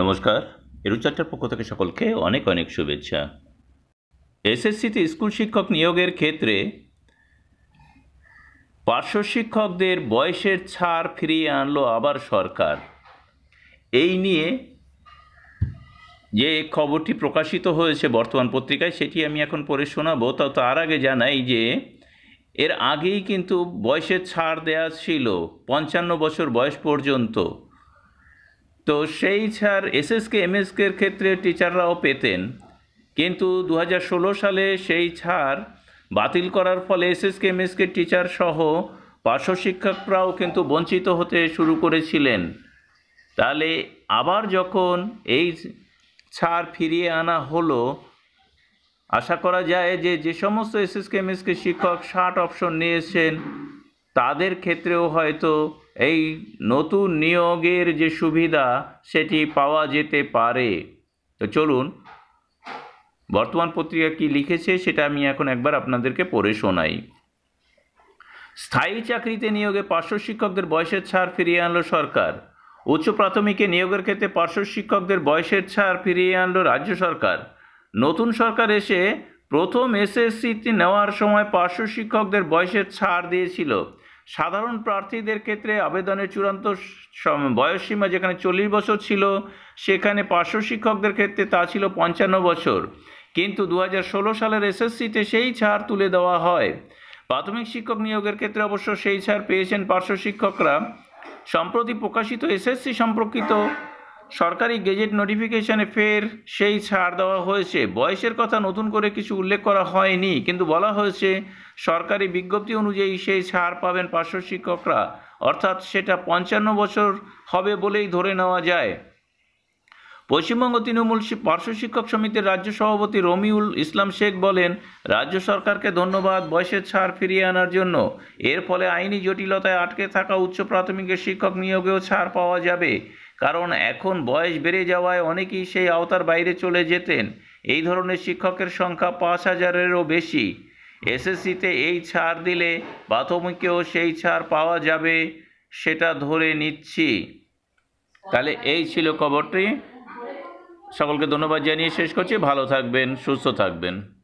নমস্কার এরুচার্টার পক্ষ থেকে সকলকে অনেক অনেক শুভেচ্ছা এসএসসিতে স্কুল শিক্ষক নিয়োগের ক্ষেত্রে পার্শ্ব শিক্ষকদের বয়সের ছাড় ফিরিয়ে আনলো আবার সরকার এই নিয়ে যে খবরটি প্রকাশিত হয়েছে বর্তমান পত্রিকায় সেটি আমি এখন পরে শোনাবো তা তার আগে জানাই যে এর আগেই কিন্তু বয়সের ছাড় দেয়া ছিল পঞ্চান্ন বছর বয়স পর্যন্ত তো সেই ছাড় এসএসকে এমএসকের ক্ষেত্রে টিচাররাও পেতেন কিন্তু দু সালে সেই ছাড় বাতিল করার ফলে এসএসকে এমএসকে টিচার সহ পার্শ্ব শিক্ষকরাও কিন্তু বঞ্চিত হতে শুরু করেছিলেন তাহলে আবার যখন এই ছাড় ফিরিয়ে আনা হলো আশা করা যায় যে যে সমস্ত এসএসকে এমএসকে শিক্ষক ষাট অপশন নিয়েছেন তাদের ক্ষেত্রেও হয়তো এই নতুন নিয়োগের যে সুবিধা সেটি পাওয়া যেতে পারে তো চলুন বর্তমান পত্রিকা কি লিখেছে সেটা আমি এখন একবার আপনাদেরকে পড়ে শোনাই স্থায়ী চাকরিতে নিয়োগে পার্শ্ব শিক্ষকদের বয়সের ছাড় ফিরিয়ে আনলো সরকার উচ্চ প্রাথমিকে নিয়োগের ক্ষেত্রে পার্শ্ব শিক্ষকদের বয়সের ছাড় ফিরিয়ে আনলো রাজ্য সরকার নতুন সরকার এসে প্রথম এসএসসিতে নেওয়ার সময় পার্শ্ব শিক্ষকদের বয়সের ছাড় দিয়েছিল সাধারণ প্রার্থীদের ক্ষেত্রে আবেদনের চূড়ান্ত বয়সসীমা যেখানে চল্লিশ বছর ছিল সেখানে পার্শ্ব শিক্ষকদের ক্ষেত্রে তা ছিল পঞ্চান্ন বছর কিন্তু দু সালের এসএসসিতে সেই ছাড় তুলে দেওয়া হয় প্রাথমিক শিক্ষক নিয়োগের ক্ষেত্রে অবশ্য সেই ছাড় পেয়েছেন পার্শ্ব শিক্ষকরা সম্প্রতি প্রকাশিত এসএসসি সম্পর্কিত সরকারি গেজেট নোটিফিকেশনে ফের সেই ছাড় দেওয়া হয়েছে বয়সের কথা নতুন করে কিছু উল্লেখ করা হয়নি কিন্তু বলা হয়েছে সরকারি বিজ্ঞপ্তি অনুযায়ী সেই ছাড় পাবেন পার্শ্ব শিক্ষকরা অর্থাৎ সেটা পঞ্চান্ন বছর হবে বলেই ধরে নেওয়া যায় পশ্চিমবঙ্গ তৃণমূল পার্শ্ব শিক্ষক সমিতির রাজ্য সভাপতি রমিউল ইসলাম শেখ বলেন রাজ্য সরকারকে ধন্যবাদ বয়সের ছাড় ফিরিয়ে আনার জন্য এর ফলে আইনি জটিলতায় আটকে থাকা উচ্চ প্রাথমিকের শিক্ষক নিয়োগেও ছাড় পাওয়া যাবে কারণ এখন বয়স বেড়ে যাওয়ায় অনেকেই সেই আওতার বাইরে চলে যেতেন এই ধরনের শিক্ষকের সংখ্যা পাঁচ হাজারেরও বেশি এসএসসিতে এই ছাড় দিলে প্রাথমিকেও সেই ছাড় পাওয়া যাবে সেটা ধরে নিচ্ছি তাহলে এই ছিল খবরটি সকলকে ধন্যবাদ জানিয়ে শেষ করছি ভালো থাকবেন সুস্থ থাকবেন